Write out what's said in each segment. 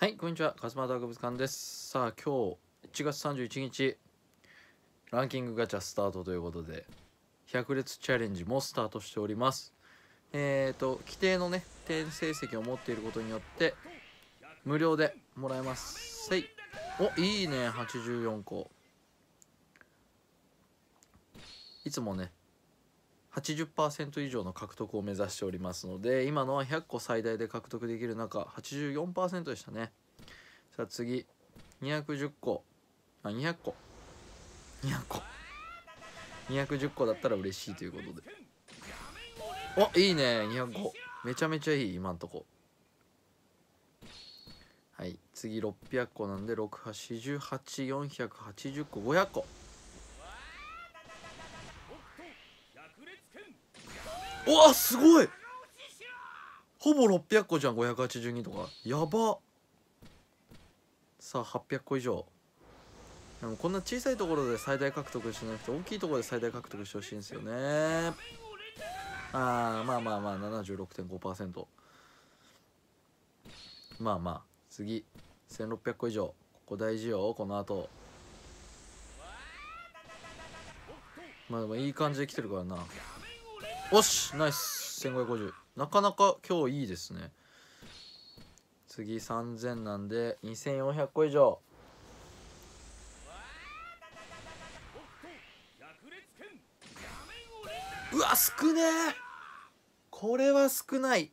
はい、こんにちは。勝俣博物館です。さあ、今日1月31日、ランキングガチャスタートということで、100列チャレンジもスタートしております。えっ、ー、と、規定のね、点成績を持っていることによって、無料でもらえます。はい。お、いいね、84個。いつもね、80%以上の獲得を目指しておりますので今のは100個最大で獲得できる中84%でしたねさあ次210個あ200個200個210個だったら嬉しいということでおいいね200個めちゃめちゃいい今んとこはい次600個なんで6 8 8 4 8 0個500個うわすごいほぼ600個じゃん582とかやばさあ800個以上でもこんな小さいところで最大獲得してなくて大きいところで最大獲得してほしいんですよねああまあまあまあ76.5%まあまあ次1600個以上ここ大事よこの後まあでもいい感じで来てるからなおしナイス1550なかなか今日いいですね次3000なんで2400個以上うわ少ねえこれは少ない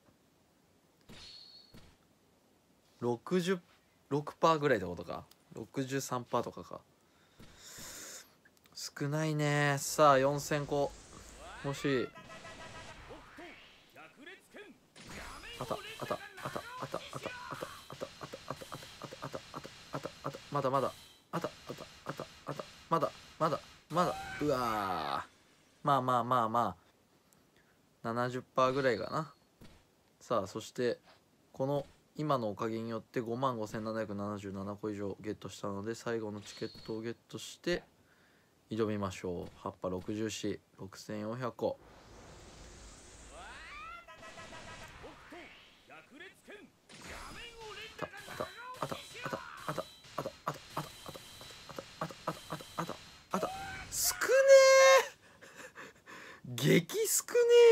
66%ぐらいってことか63%とかか少ないねさあ4000個欲しいあたあたあたあたあたあたあたあたあたあたあたあたあたあたまだまだあたあたあたあたまだまだまだうわまあまあまあまあ70%ぐらいかなさあそしてこの今のおかげによって5万5777個以上ゲットしたので最後のチケットをゲットして挑みましょう葉っぱ6 0 4 6 4 0 0個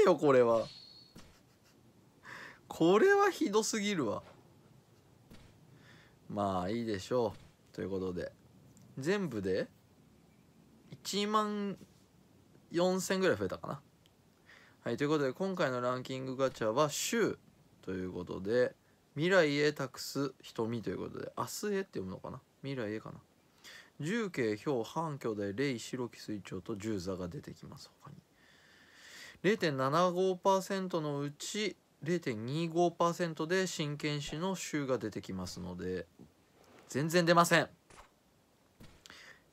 よこれはこれはひどすぎるわまあいいでしょうということで全部で1万4000ぐらい増えたかなはいということで今回のランキングガチャは「週」ということで「未来へ託す瞳」ということで「明日へ」って読むのかな未来へかな重慶氷半巨大レイ白木水長と十座が出てきます他に0.75%のうち0.25%で真剣士の州が出てきますので全然出ません、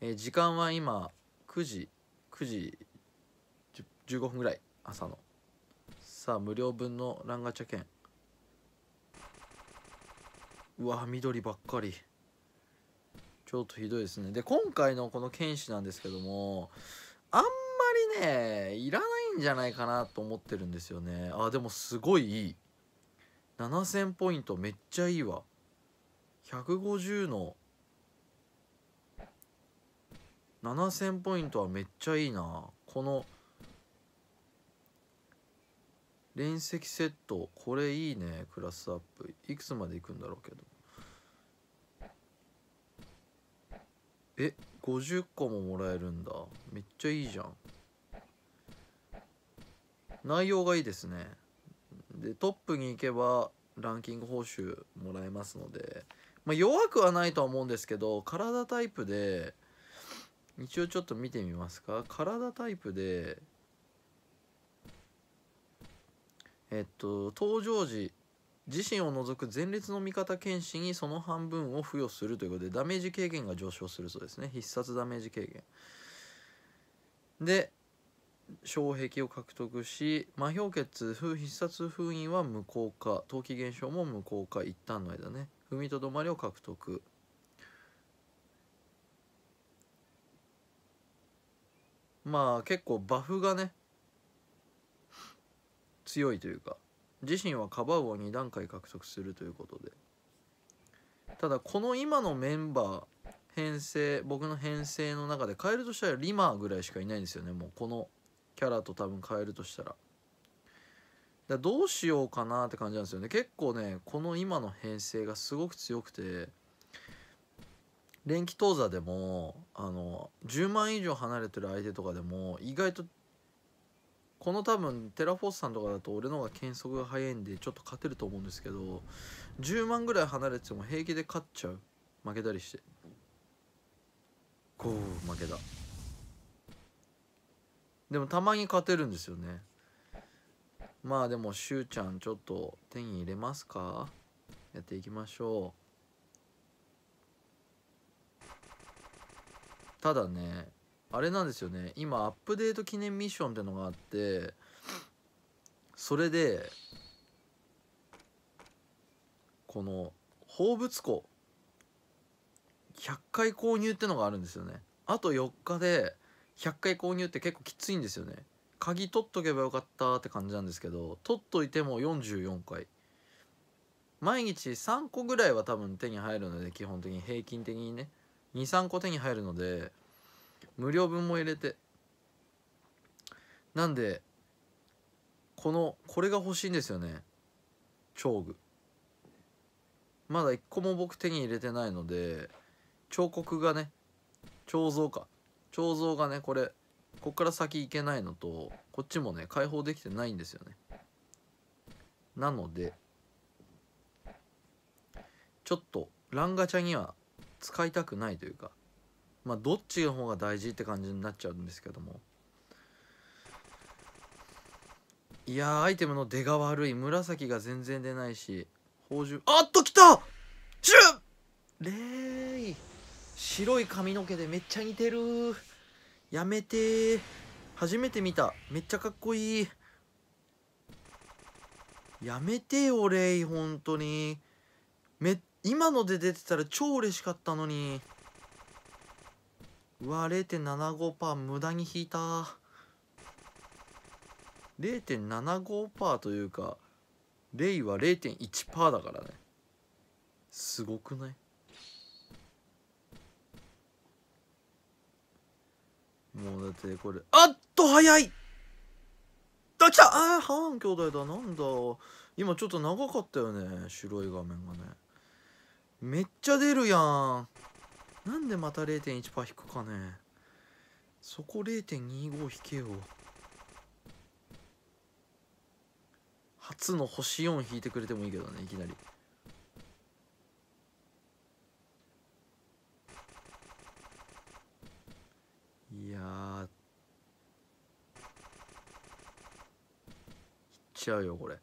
えー、時間は今9時9時15分ぐらい朝のさあ無料分のランガチャ券うわ緑ばっかりちょっとひどいですねで今回のこの剣士なんですけどもあんまりねいらないいんじゃないかなと思ってるんですよねあでもすごいいい7000ポイントめっちゃいいわ150の7000ポイントはめっちゃいいなこの連石セットこれいいねクラスアップいくつまでいくんだろうけどえ50個ももらえるんだめっちゃいいじゃん内容がいいですねでトップに行けばランキング報酬もらえますので、まあ、弱くはないとは思うんですけど体タイプで一応ちょっと見てみますか体タイプでえっと登場時自身を除く前列の味方剣士にその半分を付与するということでダメージ軽減が上昇するそうですね必殺ダメージ軽減で障壁を獲得し魔氷結必殺封印は無効化陶器現象も無効化一旦の間ね踏みとどまりを獲得まあ結構バフがね強いというか自身はカバウを2段階獲得するということでただこの今のメンバー編成僕の編成の中で変えるとしたらリマーぐらいしかいないんですよねもうこのキャラと多分変えるとしたらだどうしようかなって感じなんですよね結構ねこの今の編成がすごく強くて連気当座でもあの10万以上離れてる相手とかでも意外とこの多分テラフォースさんとかだと俺の方が検速が早いんでちょっと勝てると思うんですけど10万ぐらい離れてても平気で勝っちゃう負けたりしてこう負けた。でもたまに勝てるんですよねまあでもしゅうちゃんちょっと手に入れますかやっていきましょうただねあれなんですよね今アップデート記念ミッションってのがあってそれでこの放物庫100回購入ってのがあるんですよねあと4日で100回購入って結構きついんですよね鍵取っとけばよかったって感じなんですけど取っといても44回毎日3個ぐらいは多分手に入るので基本的に平均的にね23個手に入るので無料分も入れてなんでこのこれが欲しいんですよね彫具まだ1個も僕手に入れてないので彫刻がね彫像か彫像がねこれこっから先行けないのとこっちもね解放できてないんですよねなのでちょっとランガチャには使いたくないというかまあどっちの方が大事って感じになっちゃうんですけどもいやアイテムの出が悪い紫が全然出ないし宝珠あっと来た白い髪の毛でめっちゃ似てるやめて初めて見ためっちゃかっこいいやめてよレイ本当にめ今ので出てたら超嬉しかったのにうわ0.75%無駄に引いた0.75%というかレイは0.1%だからねすごくないもうだってこれあっと早いあ来たあハーン兄弟だなんだ今ちょっと長かったよね白い画面がねめっちゃ出るやんなんでまた0.1パ引くかねそこ0.25引けよ初の星4引いてくれてもいいけどねいきなりいやーいっちゃうよこれ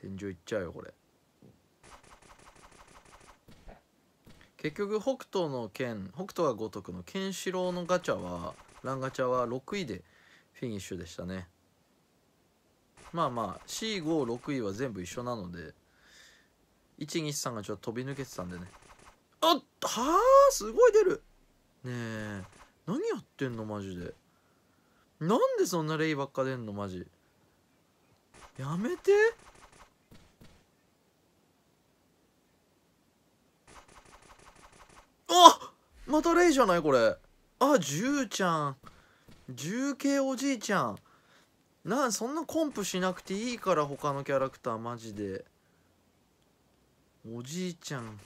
天井いっちゃうよこれ結局北斗の剣北斗が如くのケンシロウのガチャはランガチャは6位でフィニッシュでしたねまあまあ C56 位は全部一緒なので123がちょっと飛び抜けてたんでねあっはあすごい出るねえ何やってんのマジでなんでそんなレイばっか出んのマジやめてあまたレイじゃないこれあじゅうちゃん重慶おじいちゃんなそんなコンプしなくていいから他のキャラクターマジでおじいちゃん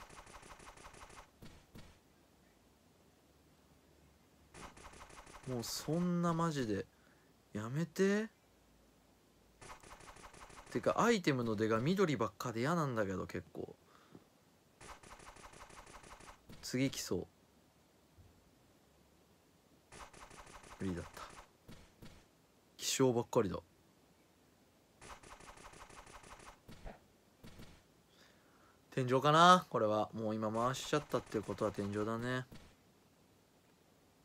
もうそんなマジでやめててかアイテムの出が緑ばっかで嫌なんだけど結構次来そう無理だった気象ばっかりだ天井かなこれはもう今回しちゃったってことは天井だね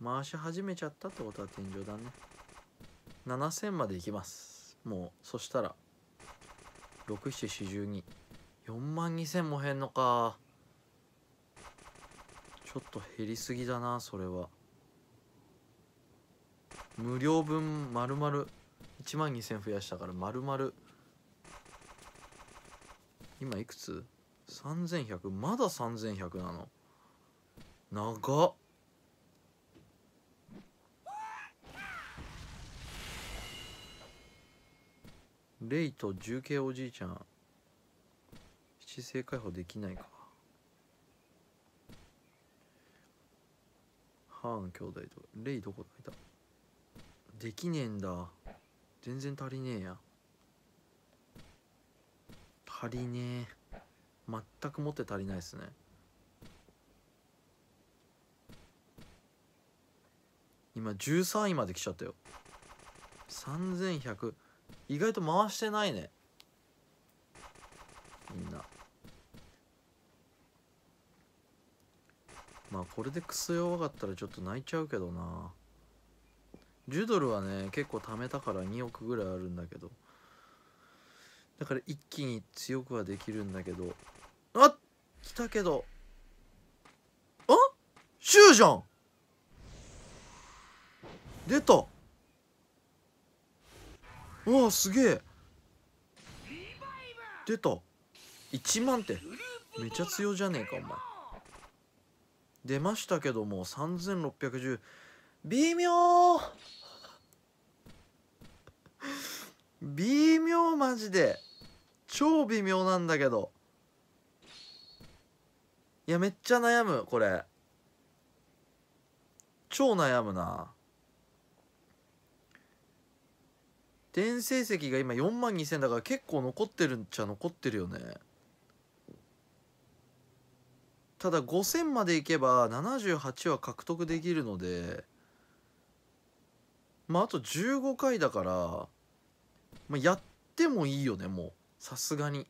回し始めちゃったってことは天井だね7000までいきますもうそしたら67424万2000も減んのかちょっと減りすぎだなそれは無料分丸々1万2000増やしたから丸々今いくつ ?3100 まだ3100なの長っレイと重慶おじいちゃん七星解放できないか母の兄弟とレイどこだいたできねえんだ全然足りねえや足りねえ全く持って足りないっすね今13位まで来ちゃったよ3100意外と回してないねみんなまあこれでクソ弱かったらちょっと泣いちゃうけどな10ドルはね結構貯めたから2億ぐらいあるんだけどだから一気に強くはできるんだけどあっ来たけどあシューじゃん出たうわすげえ出た1万点めちゃ強じゃねえかお前出ましたけども3610微妙微妙マジで超微妙なんだけどいやめっちゃ悩むこれ超悩むな点成績が今4万2000だから結構残ってるんちゃ残ってるよねただ5000までいけば78は獲得できるのでまああと15回だから、まあ、やってもいいよねもうさすがに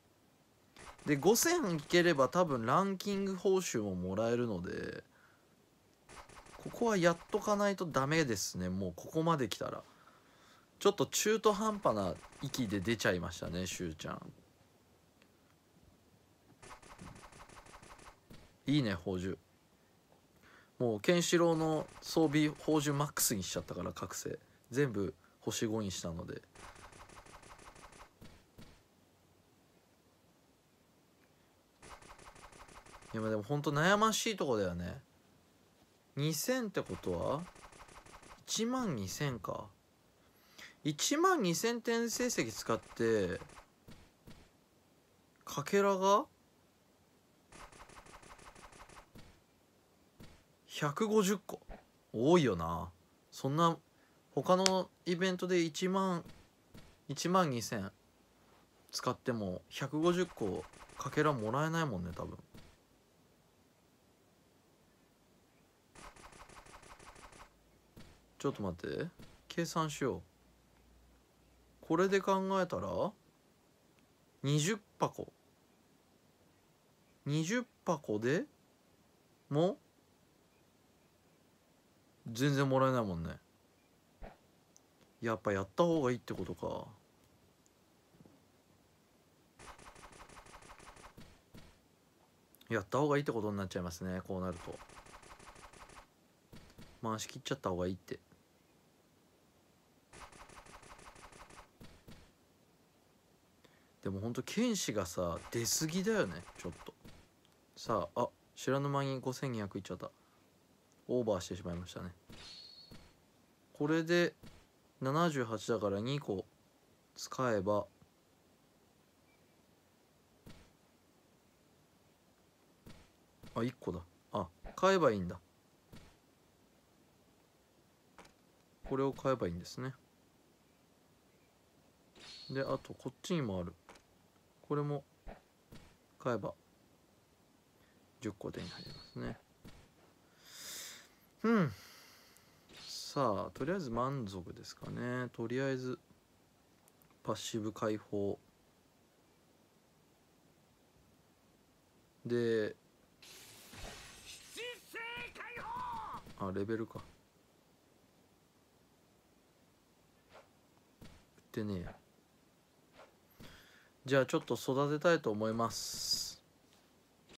で5000いければ多分ランキング報酬ももらえるのでここはやっとかないとダメですねもうここまで来たら。ちょっと中途半端な息で出ちゃいましたねしゅうちゃんいいね宝珠もうケンシロウの装備宝珠マックスにしちゃったから覚醒全部星5にしたのでいやでもほんと悩ましいとこだよね2000ってことは1万2000か1万2000点成績使ってかけらが150個多いよなそんな他のイベントで1万1万2000使っても150個かけらもらえないもんね多分ちょっと待って計算しようこれで考えたら20箱20箱でも全然もらえないもんねやっぱやった方がいいってことかやった方がいいってことになっちゃいますねこうなると回し切っちゃった方がいいってもほんと剣士がさ出過ぎだよねちょっとさああ知らぬ間に5200いっちゃったオーバーしてしまいましたねこれで78だから2個使えばあ1個だあ買えばいいんだこれを買えばいいんですねであとこっちにもあるこれも買えば10個手に入りますねうんさあとりあえず満足ですかねとりあえずパッシブ解放であレベルか売ってねえやじゃあちょっと育てたいと思います